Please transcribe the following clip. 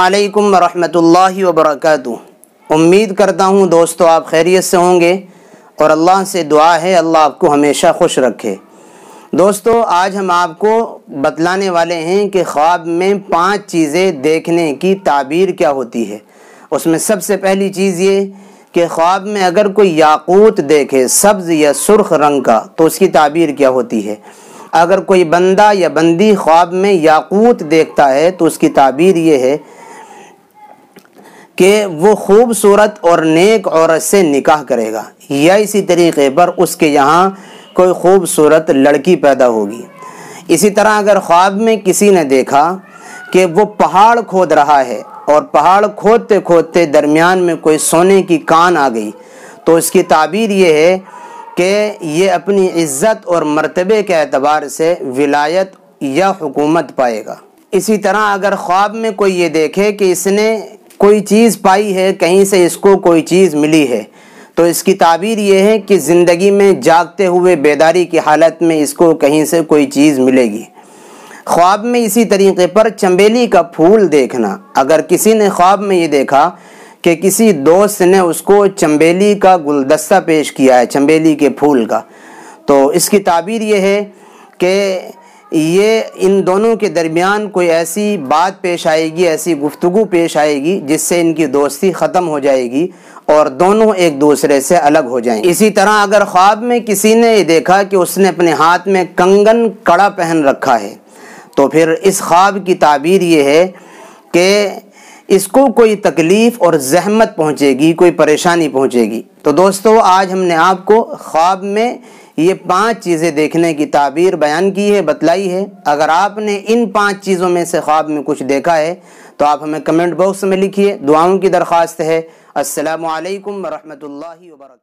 अल्लाम वरहमतुल्लाहि वर्क उम्मीद करता हूँ दोस्तों आप खैरियत से होंगे और अल्लाह से दुआ है अल्लाह आपको हमेशा खुश रखे दोस्तों आज हम आपको बतलाने वाले हैं कि ख्वाब में पांच चीज़ें देखने की ताबीर क्या होती है उसमें सबसे पहली चीज़ ये कि ख्वाब में अगर कोई याकूत देखे सब्ज़ या सुर्ख रंग का तो उसकी ताबीर क्या होती है अगर कोई बंदा या बंदी ख्वाब में याकूत देखता है तो उसकी ताबीर ये है कि वो खूबसूरत और नेक औरत से निकाह करेगा या इसी तरीके पर उसके यहाँ कोई खूबसूरत लड़की पैदा होगी इसी तरह अगर ख्वाब में किसी ने देखा कि वो पहाड़ खोद रहा है और पहाड़ खोदते खोदते दरमियान में कोई सोने की कान आ गई तो इसकी ताबीर ये है कि ये अपनी इज़्ज़त और मर्तबे के अतबार से विलायत या हुकूमत पाएगा इसी तरह अगर ख्वाब में कोई ये देखे कि इसने कोई चीज़ पाई है कहीं से इसको कोई चीज़ मिली है तो इसकी ताबीर ये है कि ज़िंदगी में जागते हुए बेदारी की हालत में इसको कहीं से कोई चीज़ मिलेगी ख्वाब में इसी तरीके पर चंबेली का फूल देखना अगर किसी ने ख्वाब में ये देखा कि किसी दोस्त ने उसको चंबेली का गुलदस्ता पेश किया है चंबेली के फूल का तो इसकी ताबीर ये है कि ये इन दोनों के दरमियान कोई ऐसी बात पेश आएगी ऐसी गुफ्तु पेश आएगी जिससे इनकी दोस्ती ख़त्म हो जाएगी और दोनों एक दूसरे से अलग हो जाएंगे इसी तरह अगर ख्वाब में किसी ने ये देखा कि उसने अपने हाथ में कंगन कड़ा पहन रखा है तो फिर इस ख्वाब की ताबीर ये है कि इसको कोई तकलीफ़ और जहमत पहुँचेगी कोई परेशानी पहुँचेगी तो दोस्तों आज हमने आपको ख्वाब में ये पांच चीज़ें देखने की ताबीर बयान की है बतलाई है अगर आपने इन पांच चीज़ों में से ख्वाब में कुछ देखा है तो आप हमें कमेंट बॉक्स में लिखिए दुआओं की दरख्वास्त है असलकम वरहमल वर्क